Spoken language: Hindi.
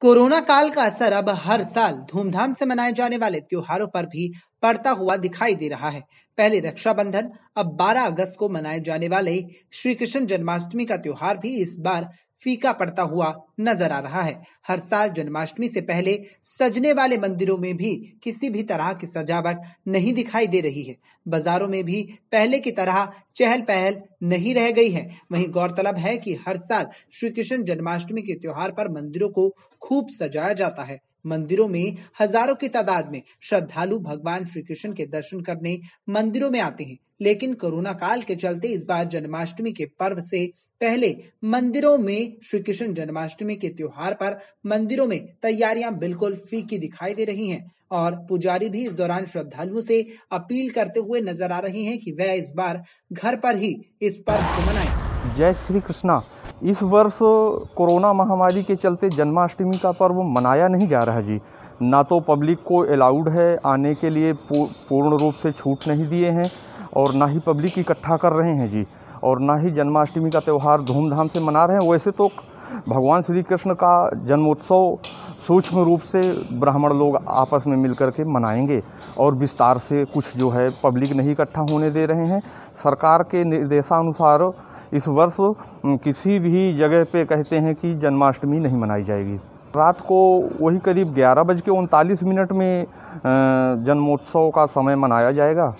कोरोना काल का असर अब हर साल धूमधाम से मनाए जाने वाले त्योहारों पर भी पड़ता हुआ दिखाई दे रहा है पहले रक्षाबंधन अब 12 अगस्त को मनाए जाने वाले श्री कृष्ण जन्माष्टमी का त्योहार भी इस बार फीका पड़ता हुआ नजर आ रहा है हर साल जन्माष्टमी से पहले सजने वाले मंदिरों में भी किसी भी तरह की सजावट नहीं दिखाई दे रही है बाजारों में भी पहले की तरह चहल पहल नहीं रह गई है वहीं गौरतलब है कि हर साल श्री कृष्ण जन्माष्टमी के त्योहार पर मंदिरों को खूब सजाया जाता है मंदिरों में हजारों की तादाद में श्रद्धालु भगवान श्री कृष्ण के दर्शन करने मंदिरों में आते हैं लेकिन कोरोना काल के चलते इस बार जन्माष्टमी के पर्व से पहले मंदिरों में श्री कृष्ण जन्माष्टमी के त्योहार पर मंदिरों में तैयारियां बिल्कुल फीकी दिखाई दे रही हैं और पुजारी भी इस दौरान श्रद्धालुओं से अपील करते हुए नजर आ रहे हैं कि वह इस बार घर पर ही इस पर्व को मनाए जय श्री कृष्णा इस वर्ष कोरोना महामारी के चलते जन्माष्टमी का पर्व मनाया नहीं जा रहा जी ना तो पब्लिक को अलाउड है आने के लिए पूर्ण रूप से छूट नहीं दिए हैं और ना ही पब्लिक इकट्ठा कर रहे हैं जी और ना ही जन्माष्टमी का त्यौहार धूमधाम से मना रहे हैं वैसे तो भगवान श्री कृष्ण का जन्मोत्सव सूक्ष्म रूप से ब्राह्मण लोग आपस में मिलकर के मनाएंगे और विस्तार से कुछ जो है पब्लिक नहीं इकट्ठा होने दे रहे हैं सरकार के निर्देशानुसार इस वर्ष किसी भी जगह पे कहते हैं कि जन्माष्टमी नहीं मनाई जाएगी रात को वही करीब ग्यारह बज के उनतालीस मिनट में जन्मोत्सव का समय मनाया जाएगा